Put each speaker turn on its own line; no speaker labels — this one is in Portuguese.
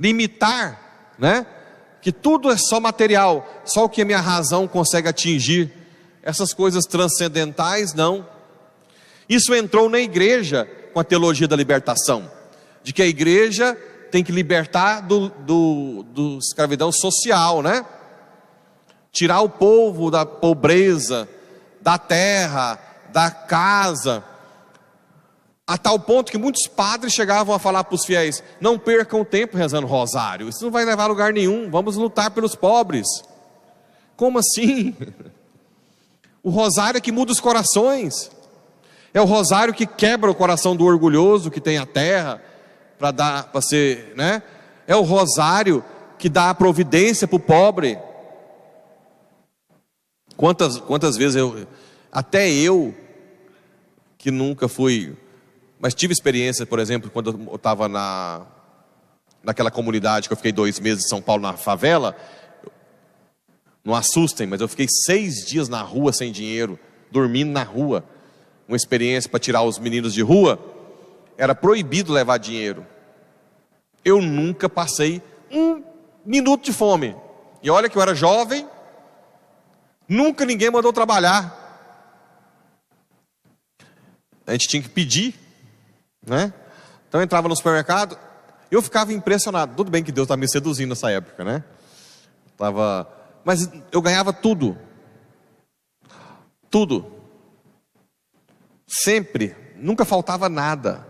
limitar, né? Que tudo é só material, só o que a minha razão consegue atingir. Essas coisas transcendentais, não. Isso entrou na igreja com a teologia da libertação, de que a igreja tem que libertar do, do, do escravidão social, né? Tirar o povo da pobreza, da terra, da casa a tal ponto que muitos padres chegavam a falar para os fiéis: não percam tempo rezando rosário, isso não vai levar a lugar nenhum, vamos lutar pelos pobres. Como assim? O rosário é que muda os corações, é o rosário que quebra o coração do orgulhoso que tem a terra para dar, para ser, né? É o rosário que dá a providência para o pobre. Quantas, quantas vezes eu, até eu, que nunca fui mas tive experiência, por exemplo, quando eu estava na, naquela comunidade que eu fiquei dois meses em São Paulo, na favela. Não assustem, mas eu fiquei seis dias na rua sem dinheiro, dormindo na rua. Uma experiência para tirar os meninos de rua. Era proibido levar dinheiro. Eu nunca passei um minuto de fome. E olha que eu era jovem, nunca ninguém mandou trabalhar. A gente tinha que pedir né? Então eu entrava no supermercado, eu ficava impressionado. Tudo bem que Deus estava tá me seduzindo nessa época, né? Tava... Mas eu ganhava tudo. Tudo. Sempre. Nunca faltava nada.